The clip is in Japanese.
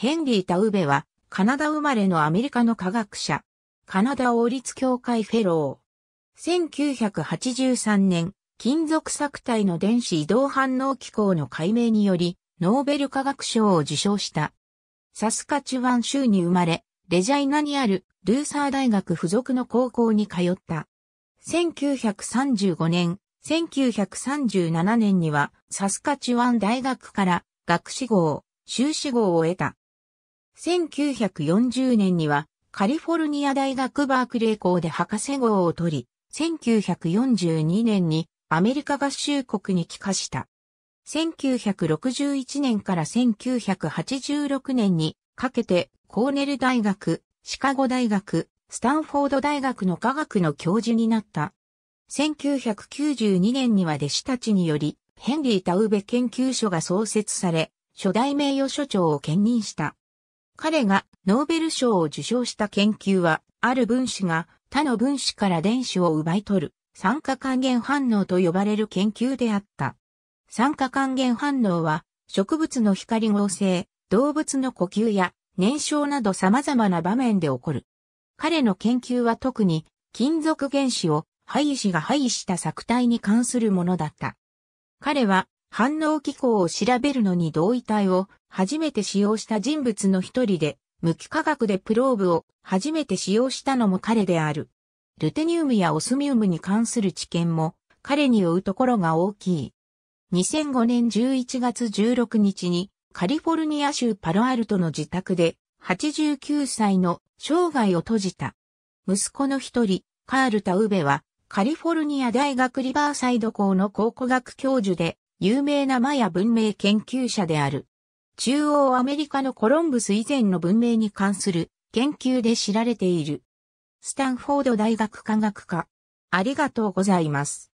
ヘンリー・タウベは、カナダ生まれのアメリカの科学者。カナダ王立協会フェロー。1983年、金属錯体の電子移動反応機構の解明により、ノーベル科学賞を受賞した。サスカチュワン州に生まれ、レジャイナにあるルーサー大学附属の高校に通った。1935年、1937年にはサスカチュワン大学から学士号、修士号を得た。1940年にはカリフォルニア大学バークレー校で博士号を取り、1942年にアメリカ合衆国に帰化した。1961年から1986年にかけてコーネル大学、シカゴ大学、スタンフォード大学の科学の教授になった。1992年には弟子たちによりヘンリー・タウベ研究所が創設され、初代名誉所長を兼任した。彼がノーベル賞を受賞した研究は、ある分子が他の分子から電子を奪い取る、酸化還元反応と呼ばれる研究であった。酸化還元反応は、植物の光合成、動物の呼吸や燃焼など様々な場面で起こる。彼の研究は特に金属原子を廃子が廃した作体に関するものだった。彼は反応機構を調べるのに同位体を初めて使用した人物の一人で、無機化学でプローブを初めて使用したのも彼である。ルテニウムやオスミウムに関する知見も彼に負うところが大きい。2005年11月16日にカリフォルニア州パロアルトの自宅で89歳の生涯を閉じた。息子の一人、カール・タウベはカリフォルニア大学リバーサイド校の考古学教授で有名なマヤ文明研究者である。中央アメリカのコロンブス以前の文明に関する研究で知られている。スタンフォード大学科学科。ありがとうございます。